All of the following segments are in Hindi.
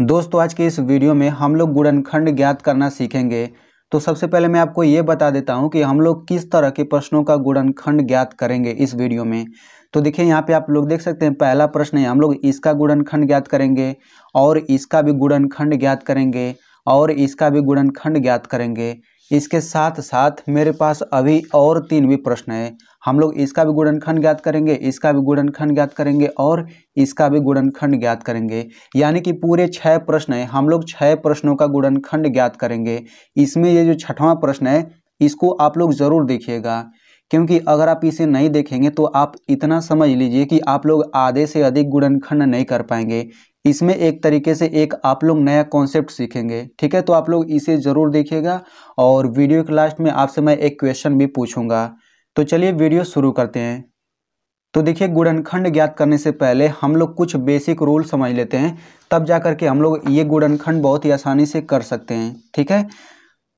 दोस्तों आज के इस वीडियो में हम लोग गुणनखंड ज्ञात करना सीखेंगे तो सबसे पहले मैं आपको ये बता देता हूँ कि हम लोग किस तरह के प्रश्नों का गुणनखंड ज्ञात करेंगे इस वीडियो में तो देखिए यहाँ पे आप लोग देख सकते हैं पहला प्रश्न है हम लोग इसका गुणनखंड ज्ञात करेंगे और इसका भी गुणनखंड ज्ञात करेंगे और इसका भी गुणनखंड ज्ञात करेंगे इसके साथ साथ मेरे पास अभी और तीन भी प्रश्न है हम लोग इसका भी गुणनखंड ज्ञात करेंगे इसका भी गुणनखंड ज्ञात करेंगे और इसका भी गुणनखंड ज्ञात करेंगे यानी कि पूरे छः प्रश्न हैं हम लोग छः प्रश्नों का गुणनखंड ज्ञात करेंगे इसमें ये जो छठवां प्रश्न है इसको आप लोग ज़रूर देखिएगा क्योंकि अगर आप इसे नहीं देखेंगे तो आप इतना समझ लीजिए कि आप लोग आधे से अधिक गुणनखंड नहीं कर पाएंगे इसमें एक तरीके से एक आप लोग नया कॉन्सेप्ट सीखेंगे ठीक है तो आप लोग इसे ज़रूर देखिएगा और वीडियो के लास्ट में आपसे मैं एक क्वेश्चन भी पूछूंगा तो चलिए वीडियो शुरू करते हैं तो देखिए गुणनखंड ज्ञात करने से पहले हम लोग कुछ बेसिक रूल समझ लेते हैं तब जा कर के हम लोग ये गुणनखंड बहुत ही आसानी से कर सकते हैं ठीक है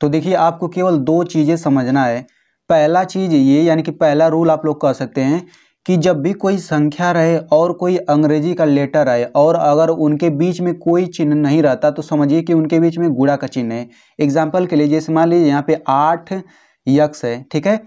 तो देखिए आपको केवल दो चीज़ें समझना है पहला चीज़ ये यानी कि पहला रूल आप लोग कह सकते हैं कि जब भी कोई संख्या रहे और कोई अंग्रेजी का लेटर आए और अगर उनके बीच में कोई चिन्ह नहीं रहता तो समझिए कि उनके बीच में गुड़ा का चिन्ह है एग्जाम्पल के लिए जैसे मान लीजिए यहाँ पे आठ यक्स है ठीक है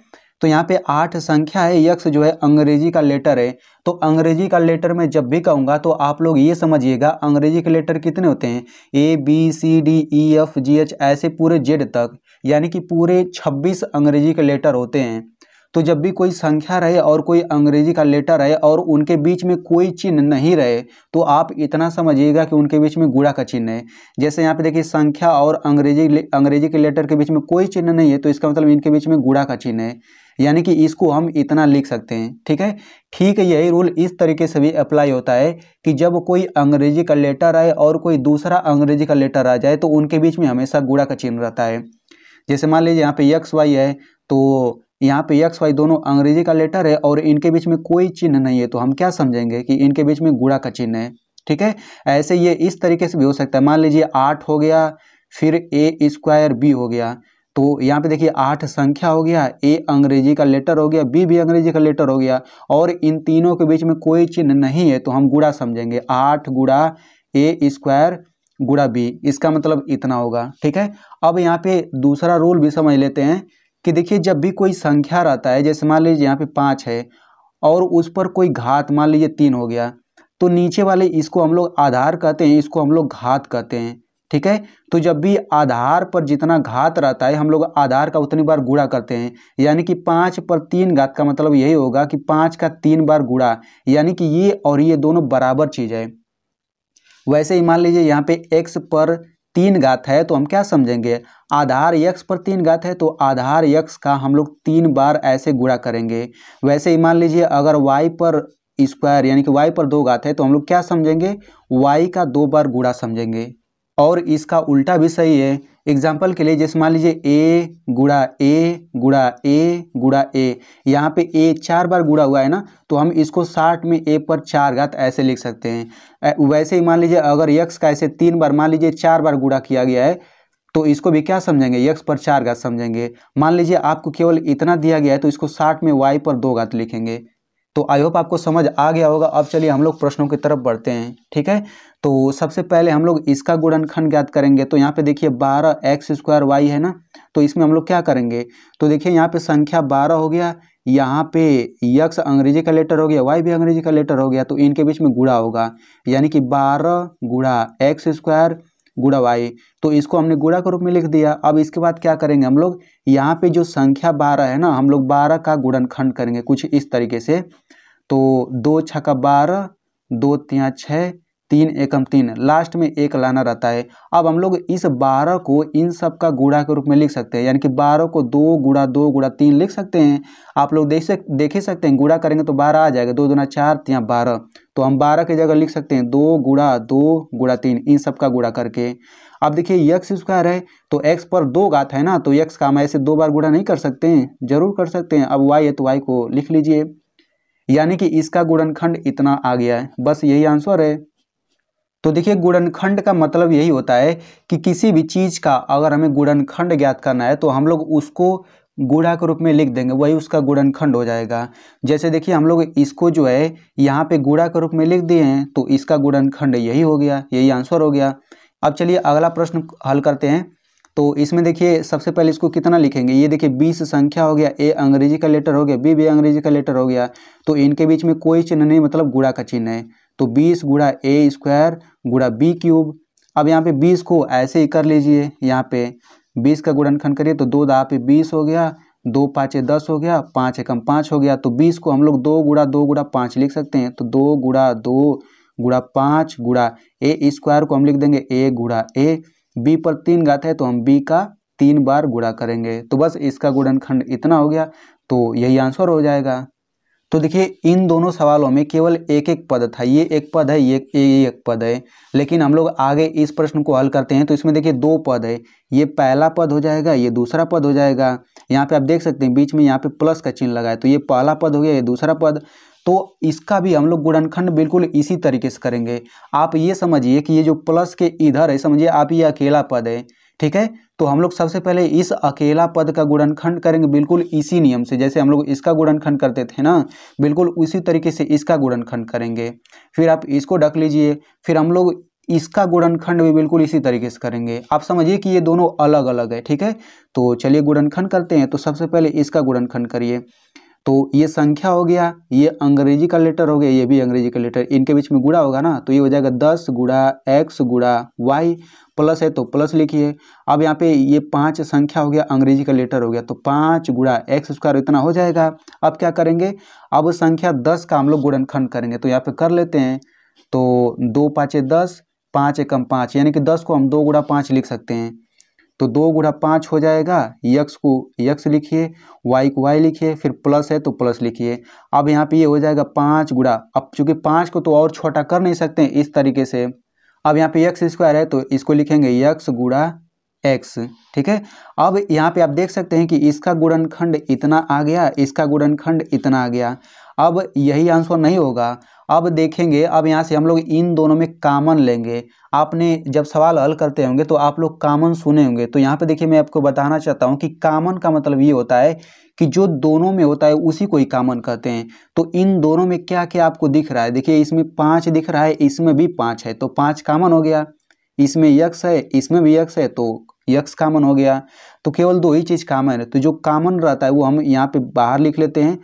तो यहाँ पे आठ संख्या है यक्ष जो है अंग्रेजी का लेटर है तो अंग्रेजी का लेटर मैं जब भी कहूँगा तो आप लोग ये समझिएगा अंग्रेजी के लेटर कितने होते हैं A B C D E F G H ऐसे पूरे जेड तक यानी कि पूरे छब्बीस अंग्रेजी के लेटर होते हैं तो जब भी कोई संख्या रहे और कोई अंग्रेजी का लेटर रहे और उनके बीच में कोई चिन्ह नहीं रहे तो आप इतना समझिएगा कि उनके बीच में गुड़ा का चिन्ह है जैसे यहाँ पे देखिए संख्या और अंग्रेजी अंग्रेजी के लेटर के बीच में कोई चिन्ह नहीं है तो इसका मतलब इनके बीच में गुड़ा का चिन्ह है यानी कि इसको हम इतना लिख सकते हैं ठीक है ठीक है यही रूल इस तरीके से भी अप्लाई होता है कि जब कोई अंग्रेजी का लेटर आए और कोई दूसरा अंग्रेजी का लेटर आ जाए तो उनके बीच में हमेशा गुड़ा का चिन्ह रहता है जैसे मान लीजिए यहाँ पे यक्स वाई है तो यहाँ पे यक्स वाई दोनों अंग्रेजी का लेटर है और इनके बीच में कोई चिन्ह नहीं है तो हम क्या समझेंगे कि इनके बीच में गुड़ा का चिन्ह है ठीक है ऐसे ये इस तरीके से भी हो सकता है मान लीजिए आठ हो गया फिर ए स्क्वायर बी हो गया तो यहाँ पे देखिए आठ संख्या हो गया ए अंग्रेजी का लेटर हो गया बी भी अंग्रेजी का लेटर हो गया और इन तीनों के बीच में कोई चिन्ह नहीं है तो हम गुड़ा समझेंगे आठ गुड़ा ए स्क्वायर गुड़ा बी इसका मतलब इतना होगा ठीक है अब यहाँ पे दूसरा रूल भी समझ लेते हैं कि देखिए जब भी कोई संख्या रहता है जैसे मान लीजिए यहाँ पे पाँच है और उस पर कोई घात मान लीजिए तीन हो गया तो नीचे वाले इसको हम लोग आधार कहते हैं इसको हम लोग घात कहते हैं ठीक है तो जब भी आधार पर जितना घात रहता है हम लोग आधार का उतनी बार गुड़ा करते हैं यानी कि पाँच पर तीन घात का मतलब यही होगा कि पाँच का तीन बार गुड़ा यानी कि ये और ये दोनों बराबर चीज़ है वैसे ही मान लीजिए यहाँ पे एक्स पर तीन घात है तो हम क्या समझेंगे आधार यक्ष पर तीन घात है तो आधार यक्ष का हम लोग तीन बार ऐसे गुणा करेंगे वैसे ही मान लीजिए अगर वाई पर स्क्वायर यानी कि वाई पर दो घात है तो हम लोग क्या समझेंगे वाई का दो बार गुणा समझेंगे और इसका उल्टा भी सही है एग्जाम्पल के लिए जैसे मान लीजिए ए गुड़ा ए गुड़ा ए गुड़ा ए यहाँ पे ए चार बार गुड़ा हुआ है ना तो हम इसको साठ में ए पर चार घात ऐसे लिख सकते हैं वैसे ही मान लीजिए अगर यक्स का ऐसे तीन बार मान लीजिए चार बार गुड़ा किया गया है तो इसको भी क्या समझेंगे यक्स पर चार घात समझेंगे मान लीजिए आपको केवल इतना दिया गया है तो इसको साठ में वाई पर दो घात लिखेंगे तो आई होप आपको समझ आ गया होगा अब चलिए हम लोग प्रश्नों की तरफ बढ़ते हैं ठीक है तो सबसे पहले हम लोग इसका गुणनखंड ज्ञात करेंगे तो यहाँ पे देखिए बारह एक्स स्क्वायर वाई है ना तो इसमें हम लोग क्या करेंगे तो देखिए यहाँ पे संख्या बारह हो गया यहाँ पे यक्स अंग्रेजी का लेटर हो गया वाई भी अंग्रेजी का लेटर हो गया तो इनके बीच में गुड़ा होगा यानी कि बारह गुड़ा एक्स स्क्वायर गुड़ा वाई तो इसको हमने गुड़ा के रूप में लिख दिया अब इसके बाद क्या करेंगे हम लोग यहाँ पे जो संख्या बारह है ना हम लोग बारह का गुणनखंड करेंगे कुछ इस तरीके से तो दो छका बारह दो तिया छः तीन एकम तीन लास्ट में एक लाना रहता है अब हम लोग इस बारह को इन सब का गुड़ा के रूप में लिख सकते हैं यानी कि बारह को दो गुड़ा दो गुड़ा तीन लिख सकते हैं आप लोग देख सक देख ही सकते हैं गुड़ा करेंगे तो बारह आ जाएगा दो ना चार तिया बारह तो हम बारह की जगह लिख सकते हैं दो गुड़ा दो गुड़ा तीन इन सब का गुड़ा करके अब देखिए यक्स स्क्वायर है तो एक्स पर दो गात है ना तो यक्स का हम ऐसे दो बार गुड़ा नहीं कर सकते हैं जरूर कर सकते हैं अब वाई है तो वाई को लिख लीजिए यानी कि इसका गुणनखंड इतना आ गया है बस यही आंसर है तो देखिए गुणनखंड का मतलब यही होता है कि किसी भी चीज़ का अगर हमें गुणनखंड ज्ञात करना है तो हम लोग उसको गुड़ा के रूप में लिख देंगे वही उसका गुणनखंड हो जाएगा जैसे देखिए हम लोग इसको जो है यहाँ पे गुड़ा के रूप में लिख दिए हैं तो इसका गुणनखंड यही हो गया यही आंसर हो गया अब चलिए अगला प्रश्न हल करते हैं तो इसमें देखिए सबसे पहले इसको कितना लिखेंगे ये देखिए बीस संख्या हो गया ए अंग्रेजी का लेटर हो गया बी बी अंग्रेजी का लेटर हो गया तो इनके बीच में कोई चिन्ह नहीं मतलब गुड़ा का चिन्ह है तो बीस गुड़ा ए स्क्वायर गुड़ा बी क्यूब अब यहाँ पे बीस को ऐसे ही कर लीजिए यहाँ पे बीस का गुणनखंड करिए तो दो दहा पे बीस हो गया दो पाँचे दस हो गया पाँच एकम पाँच हो गया तो बीस को हम लोग दो गुड़ा दो गुड़ा पाँच लिख सकते हैं तो दो गुड़ा दो गुड़ा पाँच गुड़ा ए स्क्वायर को हम लिख देंगे ए गुड़ा ए बी पर तीन गाते है तो हम बी का तीन बार गुड़ा करेंगे तो बस इसका गुणनखंड इतना हो गया तो यही आंसर हो जाएगा तो देखिए इन दोनों सवालों में केवल एक एक पद था ये एक पद है ये ये एक पद है लेकिन हम लोग आगे इस प्रश्न को हल करते हैं तो इसमें देखिए दो पद है ये पहला पद हो जाएगा ये दूसरा पद हो जाएगा यहाँ पे आप देख सकते हैं बीच में यहाँ पे प्लस का चिन्ह लगा है तो ये पहला पद हो गया ये दूसरा पद तो इसका भी हम लोग गुणनखंड बिल्कुल इसी तरीके से करेंगे आप ये समझिए कि ये जो प्लस के इधर है समझिए आप ये अकेला पद है ठीक है तो हम लोग सबसे पहले इस अकेला पद का गुणनखंड करेंगे बिल्कुल इसी नियम से जैसे हम लोग इसका गुणनखंड करते थे ना बिल्कुल उसी तरीके से इसका गुणनखंड करेंगे फिर आप इसको ढक लीजिए फिर हम लोग इसका गुणनखंड भी बिल्कुल इसी तरीके से करेंगे आप समझिए कि ये दोनों अलग अलग है ठीक है तो चलिए गुणनखंड करते हैं तो सबसे पहले इसका गुणनखंड करिए तो ये संख्या हो गया ये अंग्रेजी का लेटर हो गया ये भी अंग्रेजी का लेटर इनके बीच में गुड़ा होगा ना तो ये हो जाएगा दस गुड़ा एक्स गुड़ा वाई प्लस है तो प्लस लिखिए अब यहाँ पे ये पाँच संख्या हो गया अंग्रेजी का लेटर हो गया तो पाँच गुड़ा एक्स स्क्वायर इतना हो जाएगा अब क्या करेंगे अब संख्या दस का हम लोग गुणनखंड करेंगे तो यहाँ पे कर लेते हैं तो दो पाँचे दस पाँच एकम पाँच यानी कि दस को हम दो गुड़ा पाँच लिख सकते हैं तो दो गुड़ा पाँच हो जाएगा यक्स को यक्स लिखिए वाई को वाई लिखिए फिर प्लस है तो प्लस लिखिए अब यहाँ पे ये यह हो जाएगा पाँच गुड़ा अब चूंकि पाँच को तो और छोटा कर नहीं सकते इस तरीके से अब यहाँ पे यक्स स्क्वायर है तो इसको लिखेंगे यक्स गुड़ा एक्स ठीक है अब यहाँ पे आप देख सकते हैं कि इसका गुणनखंड इतना आ गया इसका गुणनखंड इतना आ गया अब यही आंसर नहीं होगा अब देखेंगे अब यहाँ से हम लोग इन दोनों में कामन लेंगे आपने जब सवाल हल करते होंगे तो आप लोग कामन सुने होंगे तो यहाँ पे देखिए मैं आपको बताना चाहता हूँ कि कामन का मतलब ये होता है कि जो दोनों में होता है उसी को ही कामन कहते हैं तो इन दोनों में क्या क्या आपको दिख रहा है देखिए इसमें पाँच दिख रहा है इसमें भी पाँच है तो पाँच कामन हो गया इसमें यक्स है इसमें भी यक्स है तो यक्स कामन हो गया तो केवल दो ही चीज़ कामन है तो जो कामन रहता है वो हम यहाँ पे बाहर लिख लेते हैं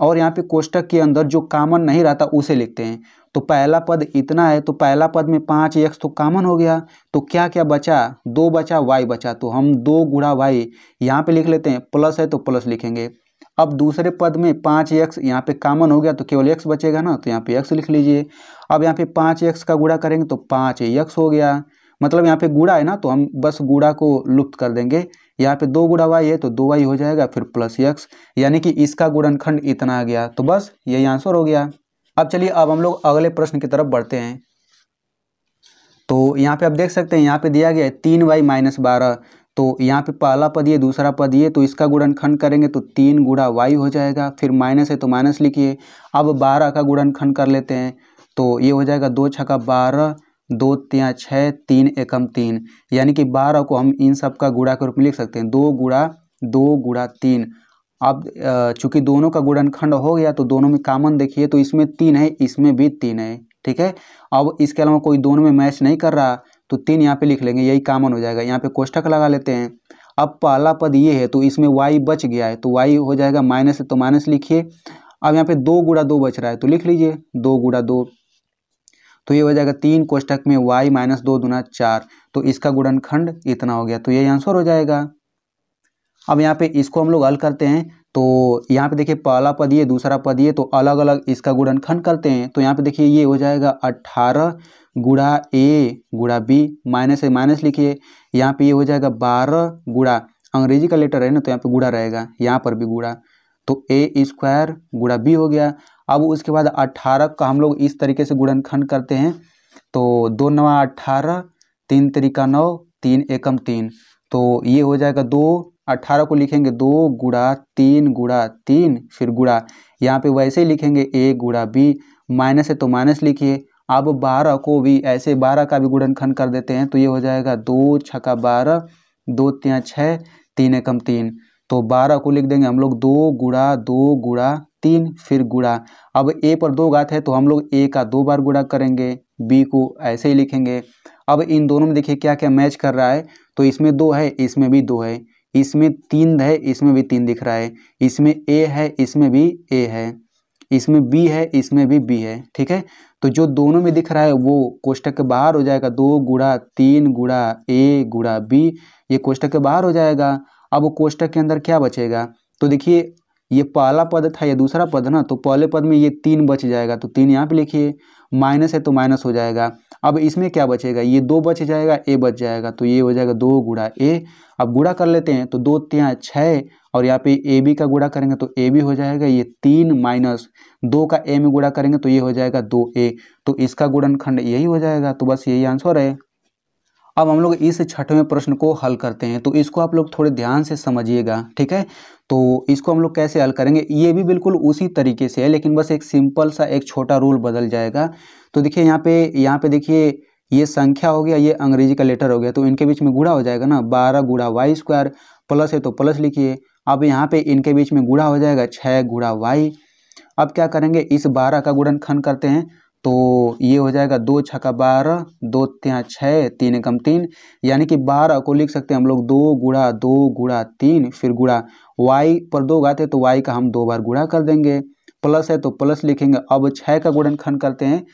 और यहाँ पे कोष्टक के अंदर जो कामन नहीं रहता उसे लिखते हैं तो पहला पद इतना है तो पहला पद में पाँच एक्स तो कामन हो गया तो क्या क्या बचा दो बचा वाई बचा तो हम दो गुड़ा वाई यहाँ पे लिख लेते हैं प्लस है तो प्लस लिखेंगे अब दूसरे पद में पाँच एक्स यहाँ पे कामन हो गया तो केवल एक्स बचेगा ना तो यहाँ पे एक्स लिख लीजिए अब यहाँ पे पाँच एक्स का गुड़ा करेंगे तो पाँच एक्स हो गया मतलब यहाँ पे गुड़ा है ना तो हम बस गुड़ा को लुप्त कर देंगे यहाँ पे दो गुड़ा वाई है तो दो वाई हो जाएगा फिर प्लस यक्स यानी कि इसका गुणनखंड इतना आ गया तो बस यही आंसर हो गया अब चलिए अब हम लोग अगले प्रश्न की तरफ बढ़ते हैं तो यहाँ पे आप देख सकते हैं यहाँ पे दिया गया है तीन वाई माइनस बारह तो यहाँ पे पहला पद ये दूसरा पद ये तो इसका गुणनखंड करेंगे तो तीन गुड़ा वाई हो जाएगा फिर माइनस है तो माइनस लिखिए अब बारह का गुणनखंड कर लेते हैं तो ये हो जाएगा दो छका बारह दो तिया छः तीन एकम तीन यानी कि बारह को हम इन सब का गुड़ा के रूप में लिख सकते हैं दो गुड़ा दो गुड़ा तीन अब चूंकि दोनों का गुणनखंड हो गया तो दोनों में कामन देखिए तो इसमें तीन है इसमें भी तीन है ठीक है अब इसके अलावा कोई दोनों में मैच नहीं कर रहा तो तीन यहाँ पे लिख लेंगे यही कामन हो जाएगा यहाँ पे कोष्ठक लगा लेते हैं अब पहला पद ये है तो इसमें वाई बच गया है तो वाई हो जाएगा माइनस है तो माइनस लिखिए अब यहाँ पे दो गुड़ा दो बच रहा है तो लिख लीजिए दो गुड़ा दो तो ये हो जाएगा तीन कोष्टक में वाई माइनस दो दुना चार तो इसका गुणनखंड इतना हो गया तो ये आंसर हो जाएगा अब यहाँ पे इसको हम लोग हल करते हैं तो यहाँ पे देखिए पहला पद ये दूसरा पद ये तो अलग अलग इसका गुणनखंड करते हैं तो यहाँ पे देखिए ये हो जाएगा अट्ठारह गुड़ा ए गुड़ा बी माइनस ए माइनस लिखिए यहाँ पे ये हो जाएगा बारह गुड़ा अंग्रेजी का लेटर है ना तो यहाँ पे गुड़ा रहेगा यहाँ पर भी गुड़ा तो ए स्क्वायर गुड़ा बी हो गया अब उसके बाद अट्ठारह का हम लोग इस तरीके से गुणनखंड करते हैं तो दो नवा अट्ठारह तीन तरीका नौ तीन एकम तीन तो ये हो जाएगा दो अट्ठारह को लिखेंगे दो गुड़ा तीन गुड़ा तीन फिर गुड़ा यहाँ पे वैसे ही लिखेंगे ए गुड़ा बी माइनस है तो माइनस लिखिए अब बारह को भी ऐसे बारह का भी गुणनखंड कर देते हैं तो ये हो जाएगा दो छका बारह दो तीन छः तीन एकम तीन तो बारह को लिख देंगे हम लोग दो गुड़ा दो गुड़ा तीन फिर गुड़ा अब ए पर दो घात है तो हम लोग ए का दो बार गुड़ा करेंगे बी को ऐसे ही लिखेंगे अब इन दोनों में देखिए क्या क्या मैच कर रहा है तो इसमें दो है इसमें भी दो है इसमें तीन है इसमें भी तीन दिख रहा है इसमें ए है इसमें भी ए है इसमें बी है इसमें भी बी है ठीक है तो जो दोनों में दिख रहा है वो कोष्टक के बाहर हो जाएगा दो गुड़ा तीन गुड़ा ए गुड़ा बी ये कोष्टक के बाहर हो जाएगा अब कोष्टक के अंदर क्या बचेगा तो देखिए ये पहला पद था ये दूसरा पद ना तो पहले पद में ये तीन बच जाएगा तो तीन यहाँ पे लिखिए माइनस है तो माइनस हो जाएगा अब इसमें क्या बचेगा ये दो बच जाएगा ए बच जाएगा तो ये हो जाएगा दो गुड़ा ए अब गुड़ा कर लेते हैं तो दो त्याँ छः और यहाँ पे ए बी का गुड़ा करेंगे तो ए बी हो जाएगा ये तीन माइनस दो का ए में गुड़ा करेंगे तो ये हो जाएगा दो ए तो इसका गुड़नखंड यही हो जाएगा तो बस यही आंसर है अब हम लोग इस छठवें प्रश्न को हल करते हैं तो इसको आप लोग थोड़े ध्यान से समझिएगा ठीक है तो इसको हम लोग कैसे हल करेंगे ये भी बिल्कुल उसी तरीके से है लेकिन बस एक सिंपल सा एक छोटा रूल बदल जाएगा तो देखिए यहाँ पे यहाँ पे देखिए ये संख्या हो गया ये अंग्रेजी का लेटर हो गया तो इनके बीच में गुड़ा हो जाएगा ना बारह गुड़ा वाई स्क्वायर प्लस है तो प्लस लिखिए अब यहाँ पे इनके बीच में गुड़ा हो जाएगा छः गुड़ा वाई अब क्या करेंगे इस बारह का गुड़न खन करते हैं तो ये हो जाएगा दो छका बारह दो त्याँ छः तीन एकम तीन यानी कि बारह को लिख सकते हैं हम लोग दो गुड़ा दो गुड़ा तीन फिर गुड़ा वाई पर दो गाते तो वाई का हम दो बार गुड़ा कर देंगे प्लस है तो प्लस लिखेंगे अब छः का गुणनखंड करते हैं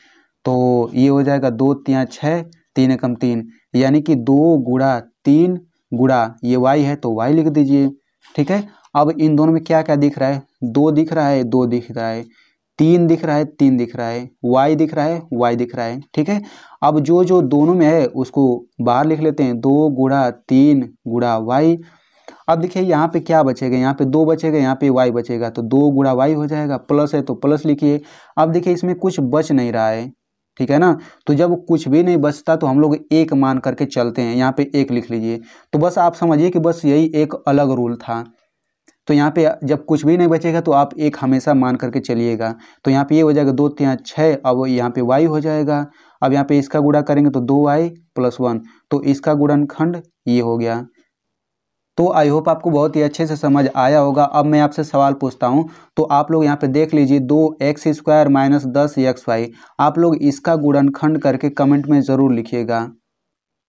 तो ये हो जाएगा दो त्या छः तीन एकम तीन यानी कि दो गुड़ा तीन गुड़ा ये वाई है तो वाई लिख दीजिए ठीक है अब इन दोनों में क्या क्या दिख रहा है दो दिख रहा है दो दिख रहा है तीन दिख रहा है तीन दिख रहा है वाई दिख रहा है वाई दिख रहा है ठीक है अब जो जो दोनों में है उसको बाहर लिख लेते हैं दो गुड़ा तीन गुड़ा वाई अब देखिए यहाँ पे क्या बचेगा यहाँ पे दो बचेगा यहाँ पे वाई बचेगा तो दो गुड़ा वाई हो जाएगा प्लस है तो प्लस लिखिए अब देखिए इसमें कुछ बच नहीं रहा है ठीक है ना तो जब कुछ भी नहीं बचता तो हम लोग एक मान करके चलते हैं यहाँ पे एक लिख लीजिए तो बस आप समझिए कि बस यही एक अलग रूल था तो यहाँ पे जब कुछ भी नहीं बचेगा तो आप एक हमेशा मान करके चलिएगा तो यहाँ पे ये यह हो जाएगा दो तीन छः अब यहाँ पे वाई हो जाएगा अब यहाँ पे इसका गुड़ा करेंगे तो दो वाई प्लस वन तो इसका गुणनखंड ये हो गया तो आई होप आपको बहुत ही अच्छे से समझ आया होगा अब मैं आपसे सवाल पूछता हूँ तो आप लोग यहाँ पे देख लीजिए दो एक्स स्क्वायर माइनस दस एक्स वाई आप लोग इसका गुणनखंड करके कमेंट में ज़रूर लिखिएगा